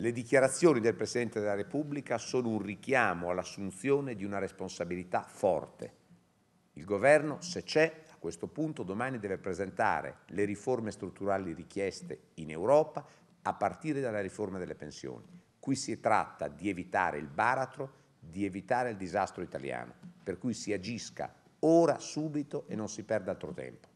Le dichiarazioni del Presidente della Repubblica sono un richiamo all'assunzione di una responsabilità forte. Il governo, se c'è, a questo punto domani deve presentare le riforme strutturali richieste in Europa a partire dalla riforma delle pensioni. Qui si tratta di evitare il baratro, di evitare il disastro italiano, per cui si agisca ora, subito e non si perda altro tempo.